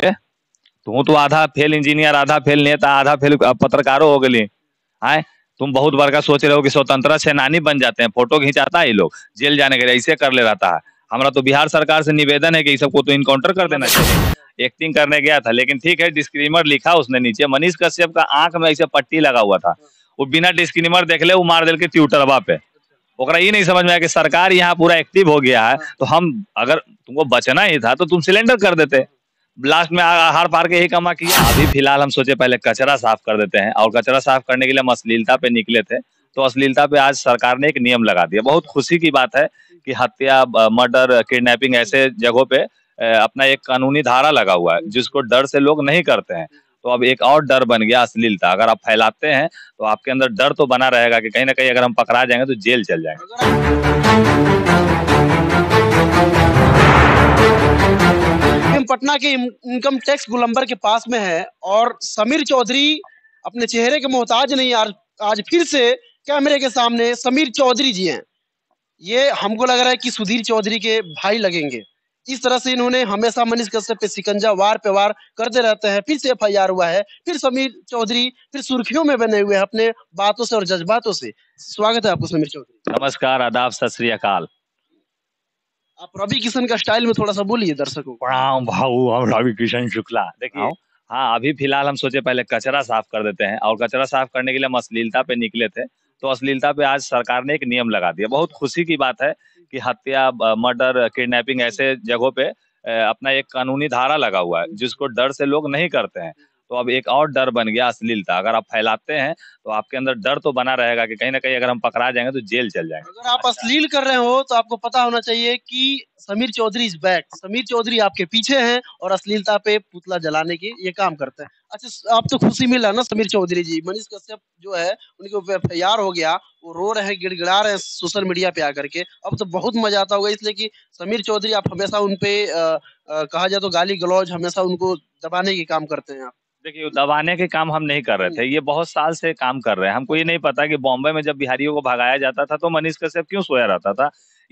तू तो आधा फेल इंजीनियर आधा फेल नेता आधा फेल पत्रकारों हो गई आए तुम बहुत बड़का सोच रहे हो कि स्वतंत्र सेनानी बन जाते हैं फोटो खिंचाता है ये लोग जेल जाने के लिए ऐसे कर ले रहता है हमारा तो बिहार सरकार से निवेदन है कि सबको तो इनकाउंटर कर देना चाहिए एक्टिंग करने गया था लेकिन ठीक है डिस्क्रीमर लिखा उसने नीचे मनीष कश्यप का आंख में ऐसे पट्टी लगा हुआ था वो बिना डिस्क्रीमर देख ले वो मार दिल के ट्यूटरवा पे ओकरा ये नहीं समझ में आया कि सरकार यहाँ पूरा एक्टिव हो गया है तो हम अगर तुमको बचना ही था तो तुम सिलेंडर कर देते लास्ट में हार पार के यही कमा किया अभी फिलहाल हम सोचे पहले कचरा साफ कर देते हैं और कचरा साफ करने के लिए हम अश्लीलता पे निकले थे तो अश्लीलता पे आज सरकार ने एक नियम लगा दिया बहुत खुशी की बात है कि हत्या मर्डर किडनैपिंग ऐसे जगहों पे अपना एक कानूनी धारा लगा हुआ है जिसको डर से लोग नहीं करते हैं तो अब एक और डर बन गया अश्लीलता अगर आप फैलाते हैं तो आपके अंदर डर तो बना रहेगा कि कहीं ना कहीं अगर हम पकड़ा जाएंगे तो जेल चल जाएंगे पटना के इनकम टैक्स गुलंबर के पास में है और समीर चौधरी अपने चेहरे के मोहताज नहीं आज आज फिर से कैमरे के सामने समीर चौधरी जी हैं ये हमको लग रहा है कि सुधीर चौधरी के भाई लगेंगे इस तरह से इन्होंने हमेशा मनीष कश्यप पे शिकंजा वार पे वार करते रहते हैं फिर से एफ हुआ है फिर समीर चौधरी फिर सुर्खियों में बने हुए हैं अपने बातों से और जज्बातों से स्वागत है आपको समीर चौधरी नमस्कार आदाब सत श्री अकाल आप रवि किशन का स्टाइल में थोड़ा सा बोलिए दर्शकों को प्रणाम हाँ, भाऊ हम रवि हाँ, किशन शुक्ला देखिए हाँ अभी फिलहाल हम सोचे पहले कचरा साफ कर देते हैं और कचरा साफ करने के लिए हम अश्लीलता पे निकले थे तो अश्लीलता पे आज सरकार ने एक नियम लगा दिया बहुत खुशी की बात है कि हत्या मर्डर किडनैपिंग ऐसे जगहों पे अपना एक कानूनी धारा लगा हुआ है जिसको डर से लोग नहीं करते हैं तो अब एक और डर बन गया अश्लीलता अगर आप फैलाते हैं तो आपके अंदर डर तो बना रहेगा कि कहीं ना कहीं अगर हम पकड़ा जाएंगे तो जेल चल जाएंगे अगर आप अश्लील कर रहे हो तो आपको पता होना चाहिए कि समीर चौधरी इज बैक समीर चौधरी आपके पीछे हैं और अश्लीलता पे पुतला जलाने की ये काम करते हैं अच्छा आप तो खुशी मिला ना समीर चौधरी जी मनीष कश्यप जो है उनके ऊपर एफ हो गया वो रो रहे हैं गिड़गिड़ा रहे हैं सोशल मीडिया पे आकर के अब तो बहुत मजा आता होगा इसलिए कि समीर चौधरी आप हमेशा उनपे कहा जाए तो गाली गलौज हमेशा उनको दबाने के काम करते हैं आप देखिए दबाने के काम हम नहीं कर रहे थे ये बहुत साल से काम कर रहे हैं हमको ये नहीं पता कि बॉम्बे में जब बिहारियों को भगाया जाता था तो मनीष कश्यप क्यों सोया रहता था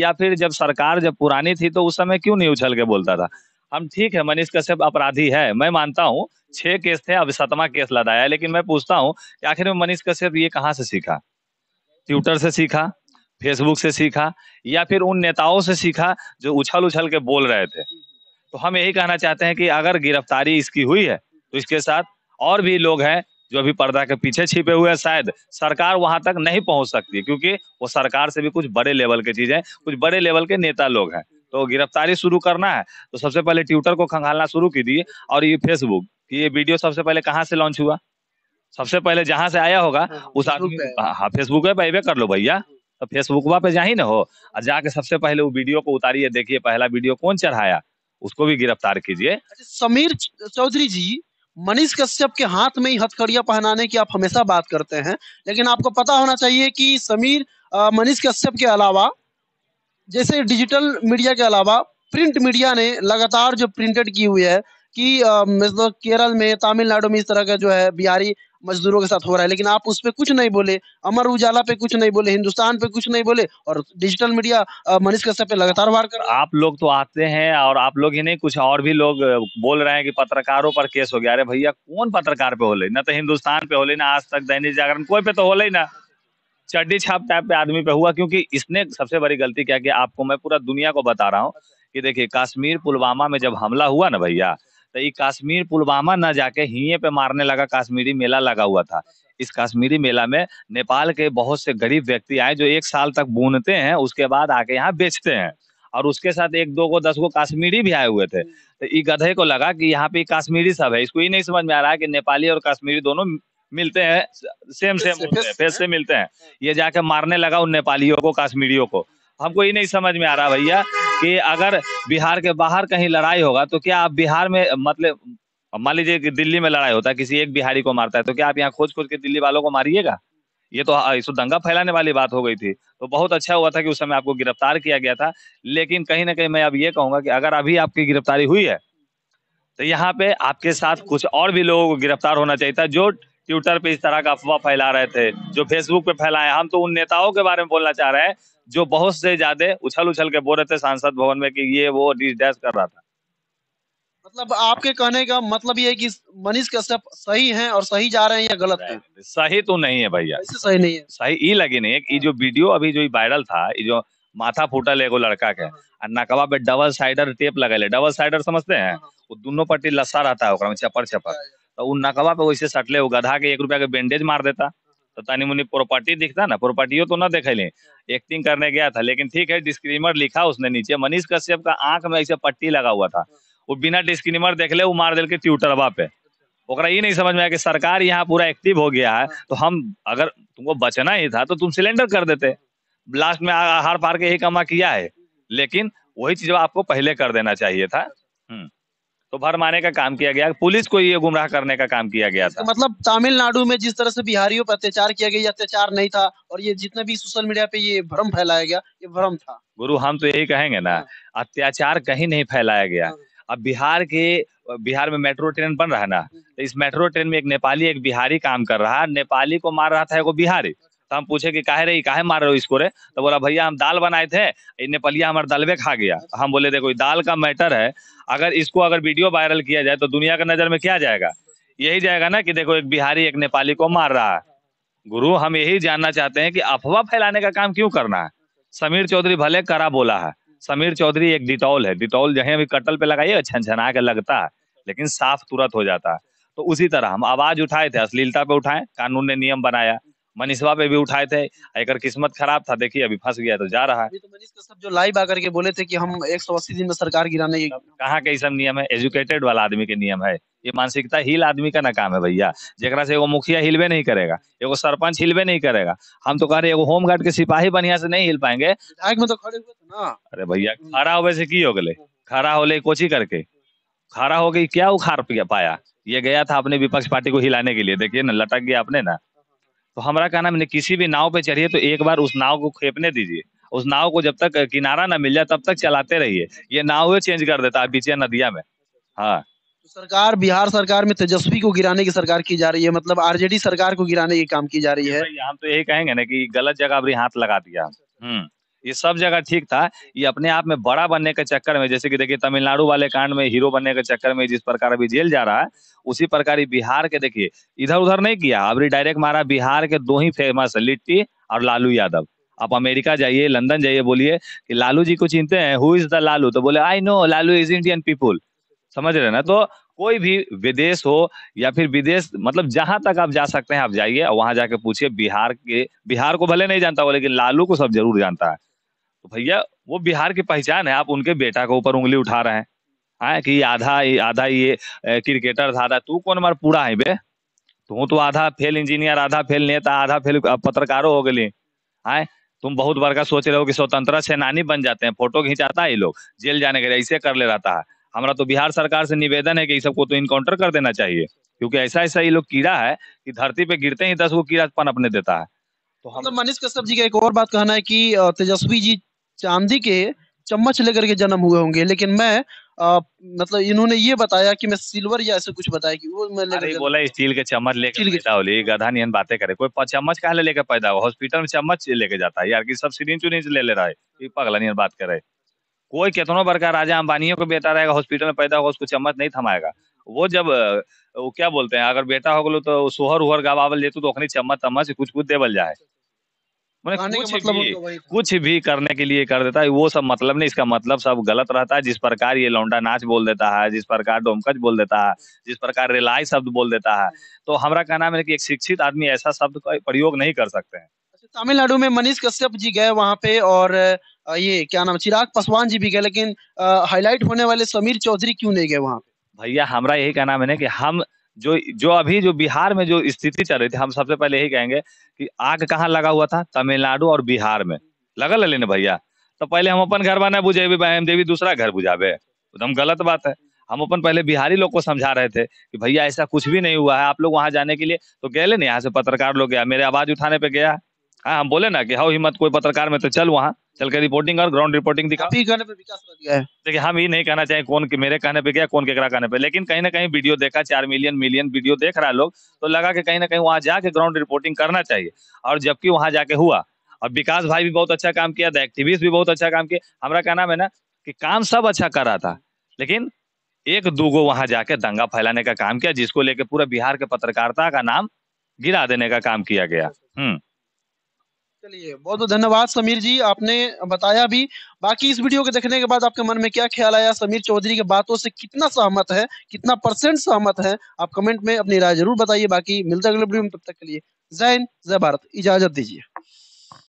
या फिर जब सरकार जब पुरानी थी तो उस समय क्यों नहीं उछल के बोलता था हम ठीक है मनीष कश्यप अपराधी है मैं मानता हूँ छह केस थे अब सतमा केस लदाया लेकिन मैं पूछता हूँ कि आखिर में मनीष कश्यप ये कहाँ से सीखा ट्विटर से सीखा फेसबुक से सीखा या फिर उन नेताओं से सीखा जो उछल उछल के बोल रहे थे तो हम यही कहना चाहते हैं कि अगर गिरफ्तारी इसकी हुई है तो इसके साथ और भी लोग हैं जो अभी पर्दा के पीछे छिपे हुए हैं शायद सरकार वहां तक नहीं पहुंच सकती क्योंकि वो सरकार से भी कुछ बड़े लेवल के है कुछ बड़े लेवल के नेता लोग हैं तो गिरफ्तारी शुरू करना है तो सबसे पहले ट्विटर को खंगालना शुरू दिए और ये फेसबुक ये वीडियो सबसे पहले कहाँ से लॉन्च हुआ सबसे पहले जहां से आया होगा हाँ, उस आदमी हाँ, हाँ फेसबुक है भाई कर लो भैया तो फेसबुक पे जा ही ना हो और जाके सबसे पहले वो वीडियो को उतारिए देखिए पहला वीडियो कौन चढ़ाया उसको भी गिरफ्तार कीजिए अच्छा, समीर चौधरी जी मनीष कश्यप के हाथ में ही हथकड़िया पहनाने की आप हमेशा बात करते हैं लेकिन आपको पता होना चाहिए कि समीर मनीष कश्यप के अलावा जैसे डिजिटल मीडिया के अलावा प्रिंट मीडिया ने लगातार जो प्रिंटेड की हुई है कि मतलब केरल में तमिलनाडु में इस तरह का जो है बिहारी मजदूरों के साथ हो रहा है लेकिन आप उस पर कुछ नहीं बोले अमर उजाला पे कुछ नहीं बोले हिंदुस्तान पे कुछ नहीं बोले और डिजिटल मीडिया मनीष कश्यप पे लगातार वार कर आप लोग तो आते हैं और आप लोग ही नहीं कुछ और भी लोग बोल रहे हैं कि पत्रकारों पर केस हो गया अरे भैया कौन पत्रकार पे होले ना तो हिंदुस्तान पे होले ना आज तक दैनिक जागरण कोई पे तो हो ना चड्डी छाप टाइप पे आदमी पे हुआ क्योंकि इसने सबसे बड़ी गलती क्या की आपको मैं पूरा दुनिया को बता रहा हूँ कि देखिए कश्मीर पुलवामा में जब हमला हुआ ना भैया तो ये कश्मीर पुलवामा न जाके ही पे मारने लगा कश्मीरी मेला लगा हुआ था इस कश्मीरी मेला में नेपाल के बहुत से गरीब व्यक्ति आए जो एक साल तक बूनते हैं उसके बाद आके यहाँ बेचते हैं और उसके साथ एक दो को दस को कश्मीरी भी आए हुए थे तो ये गधे को लगा कि यहाँ पे कश्मीरी सब है इसको ये नहीं समझ में आ रहा है कि नेपाली और कश्मीरी दोनों मिलते हैं सेम सेम फेस से मिलते हैं ये जाके मारने लगा उन नेपालियों को कश्मीरियों को हमको ये नहीं समझ में आ रहा भैया कि अगर बिहार के बाहर कहीं लड़ाई होगा तो क्या आप बिहार में मतलब मान लीजिए कि दिल्ली में लड़ाई होता है किसी एक बिहारी को मारता है तो क्या आप यहाँ खोज खोज के दिल्ली वालों को मारिएगा ये तो इसको हाँ, तो दंगा फैलाने वाली बात हो गई थी तो बहुत अच्छा हुआ था कि उस समय आपको गिरफ्तार किया गया था लेकिन कहीं ना कहीं मैं अब ये कहूंगा कि अगर अभी आपकी गिरफ्तारी हुई है तो यहाँ पे आपके साथ कुछ और भी लोगों को गिरफ्तार होना चाहिए था जो ट्विटर पे इस तरह का अफवाह फैला रहे थे जो फेसबुक पे फैलाए हम तो उन नेताओं के बारे में बोलना चाह रहे हैं जो बहुत से ज्यादा उछल उछल के बोल रहे थे सांसद भवन में कि ये वो डिस डैश कर रहा था मतलब आपके कहने का मतलब ये है कि मनीष कश्यप सही हैं और सही जा रहे हैं या गलत है सही तो नहीं है भैया सही नहीं है सही ये लगी नहीं है जो वीडियो अभी जो वायरल था ये जो माथा फूटल है लड़का के और हाँ। नकवा पे डबल साइडर टेप ले डबल साइडर समझते हैं हाँ। वो दोनों पट्टी लस्सा रहता है चपर चपर हाँ, तो उन नकवा पे वैसे सटले हो गधा के एक रुपया के बैंडेज मार देता तो तानी मुनी प्रॉपर्टी दिखता ना प्रॉपर्टियों तो ना देखे ले एक्टिंग करने गया था लेकिन ठीक है डिस्क्रीमर लिखा उसने नीचे मनीष कश्यप का आंख में ऐसे पट्टी लगा हुआ था वो बिना डिस्क्रीमर देख ले वो मार दिल के ट्यूटरवा पे ओकरा ये नहीं समझ में आया कि सरकार यहाँ पूरा एक्टिव हो गया है तो हम अगर तुमको बचना ही था तो तुम सिलेंडर कर देते लास्ट में हार पार के यही कमा किया है लेकिन वही चीज आपको पहले कर देना चाहिए था तो भर का काम किया गया पुलिस को ये गुमराह करने का काम किया गया था मतलब तमिलनाडु में जिस तरह से बिहारियों पर अत्याचार किया गया अत्याचार नहीं था और ये जितना भी सोशल मीडिया पे ये भ्रम फैलाया गया ये भ्रम था गुरु हम तो यही कहेंगे ना हाँ। अत्याचार कहीं नहीं फैलाया गया हाँ। अब बिहार के बिहार में मेट्रो ट्रेन बन रहा है ना हाँ। तो इस मेट्रो ट्रेन में एक नेपाली एक बिहारी काम कर रहा नेपाली को मार रहा था एक बिहारी तो हम पूछे कि काहे रही काहे मार रहे हो इसको रे तो बोला भैया हम दाल बनाए थे इनने पलिया हमारे दलवे खा गया तो हम बोले देखो दाल का मैटर है अगर इसको अगर वीडियो वायरल किया जाए तो दुनिया के नज़र में क्या जाएगा यही जाएगा ना कि देखो एक बिहारी एक नेपाली को मार रहा है गुरु हम यही जानना चाहते हैं कि अफवाह फैलाने का काम क्यों करना है समीर चौधरी भले करा बोला है समीर चौधरी एक डिटॉल है डिटॉल जो अभी कटल पे लगाइए छनछना के लगता है लेकिन साफ तुरंत हो जाता है तो उसी तरह हम आवाज उठाए थे अश्लीलता पे उठाए कानून ने नियम बनाया मनीषवा पे भी उठाए थे एक किस्मत खराब था देखिए अभी फंस गया तो जा रहा है तो मनीष कश्यप जो लाइव आकर के बोले थे कि हम 180 दिन में सरकार गिराने की कहाँ के सब नियम है एजुकेटेड वाला आदमी के नियम है ये मानसिकता हिल आदमी का ना काम है भैया जरा से एगो मुखिया हिलवे नहीं करेगा एगो सरपंच हिलवे नहीं करेगा हम तो कह रहे एगो होमगार्ड के सिपाही बढ़िया से नहीं हिल पाएंगे में तो खड़े हुए थे ना अरे भैया खड़ा हो वैसे की हो गए खड़ा हो ले कोची करके खड़ा हो गई क्या उखाड़ पाया ये गया था अपने विपक्ष पार्टी को हिलाने के लिए देखिए ना लटक गया आपने ना तो हमारा कहना मैंने किसी भी नाव पे चढ़िए तो एक बार उस नाव को खेपने दीजिए उस नाव को जब तक किनारा ना मिल जाए तब तक चलाते रहिए ये नाव चेंज कर देता है बीचे नदिया में हाँ तो सरकार बिहार सरकार में तेजस्वी को गिराने की सरकार की जा रही है मतलब आरजेडी सरकार को गिराने की काम की जा रही है हम तो यही कहेंगे ना कि गलत जगह अभी हाथ लगा दिया अच्छा, अच्छा। हम्म ये सब जगह ठीक था ये अपने आप में बड़ा बनने के चक्कर में जैसे कि देखिए तमिलनाडु वाले कांड में हीरो बनने के चक्कर में जिस प्रकार अभी जेल जा रहा है उसी प्रकार बिहार के देखिए इधर उधर नहीं किया अभी डायरेक्ट मारा बिहार के दो ही फेमस लिट्टी और लालू यादव आप अमेरिका जाइए लंदन जाइए बोलिए कि लालू जी को चिंते हैं हु इज द लालू तो बोले I know Lalu is Indian people समझ रहे ना तो कोई भी विदेश हो या फिर विदेश मतलब जहां तक आप जा सकते हैं आप जाइए वहां जाके पूछिए बिहार के बिहार को भले नहीं जानता हो लेकिन लालू को सब जरूर जानता है तो भैया वो बिहार की पहचान है आप उनके बेटा के ऊपर उंगली उठा रहे हैं हाँ कि आधा आधा ये क्रिकेटर था आधा तू कौन मार पूरा है बे तू तो आधा फेल इंजीनियर आधा फेल नेता आधा फेल पत्रकारो हो गए हाँ तुम बहुत बड़का सोच रहे हो कि स्वतंत्र सेनानी बन जाते हैं फोटो खिंचाता है ये लोग जेल जाने के लिए ऐसे कर ले रहता है हमारा तो बिहार सरकार से निवेदन है कि इस सबको तो इनकाउंटर कर देना चाहिए क्योंकि ऐसा ऐसा ये लोग कीड़ा है कि धरती पे गिरते ही दस को कीड़ा पन अपने देता है तो हम मतलब मनीष कश्यप जी का एक और बात कहना है कि तेजस्वी जी चांदी के चम्मच लेकर के जन्म हुए होंगे लेकिन मैं आ, मतलब इन्होंने ये बताया कि मैं सिल्वर या ऐसे कुछ बताया कि वो मैं अरे बोला स्टील के चम्मच लेकर गधा नियन बातें करे कोई चम्मच कहा ले लेकर पैदा हुआ हॉस्पिटल में चम्मच लेके जाता है यार की सब सीरीज चुनीज ले ले रहा है पगला नियन बात करे कोई कितनों बड़का राजा अंबानियों को बेटा रहेगा हॉस्पिटल में पैदा होगा उसको चम्मच नहीं थमाएगा वो जब वो क्या बोलते हैं अगर बेटा हो गलो तो सोहर उहर गवावल जेतु तो ओखनी चम्मच तम्मच कुछ कुछ देवल जाए मैंने कुछ मतलब भी कुछ भी करने के लिए कर देता है वो सब मतलब नहीं इसका मतलब सब गलत रहता है जिस प्रकार ये लौंडा नाच बोल देता है जिस प्रकार डोमकच बोल देता है जिस प्रकार रिलाई शब्द बोल देता है तो हमारा कहना है कि एक शिक्षित आदमी ऐसा शब्द का प्रयोग नहीं कर सकते हैं अच्छा, तमिलनाडु में मनीष कश्यप जी गए वहाँ पे और ये क्या नाम चिराग पासवान जी भी गए लेकिन हाईलाइट होने वाले समीर चौधरी क्यों नहीं गए वहाँ भैया हमारा यही कहना है कि हम जो जो अभी जो बिहार में जो स्थिति चल रही थी हम सबसे पहले यही कहेंगे कि आग कहाँ लगा हुआ था तमिलनाडु और बिहार में ले लेने भैया तो पहले हम अपन घर बना बुझेबी बहन देवी दूसरा घर बुझाबे एकदम तो गलत बात है हम अपन पहले बिहारी लोग को समझा रहे थे कि भैया ऐसा कुछ भी नहीं हुआ है आप लोग वहां जाने के लिए तो गए नहीं यहाँ से पत्रकार लोग गया मेरे आवाज उठाने पे गया हाँ हम बोले ना कि हाउ हिम्मत कोई पत्रकार में तो चल वहाँ चल के रिपोर्टिंग और ग्राउंड रिपोर्टिंग दिखा पे विकास है देखिए हम ये नहीं कहना चाहें कौन मेरे कहने पे गया कौन के कहने पे लेकिन कहीं ना कहीं वीडियो देखा चार मिलियन मिलियन वीडियो देख रहा लोग तो लगा कि कहीं ना कहीं वहाँ जाके ग्राउंड रिपोर्टिंग करना चाहिए और जबकि वहाँ जाके हुआ और विकास भाई भी बहुत अच्छा काम किया था एक्टिविस्ट भी बहुत अच्छा काम किया हमारा कहना है ना कि काम सब अच्छा कर रहा था लेकिन एक दो गो वहां जाके दंगा फैलाने का काम किया जिसको लेके पूरा बिहार के पत्रकारिता का नाम गिरा देने का काम किया गया हम्म चलिए बहुत बहुत धन्यवाद समीर जी आपने बताया भी बाकी इस वीडियो को देखने के बाद आपके मन में क्या ख्याल आया समीर चौधरी के बातों से कितना सहमत है कितना परसेंट सहमत है आप कमेंट में अपनी राय जरूर बताइए बाकी है अगले वीडियो में तब तक के लिए जय हिंद जय भारत इजाजत दीजिए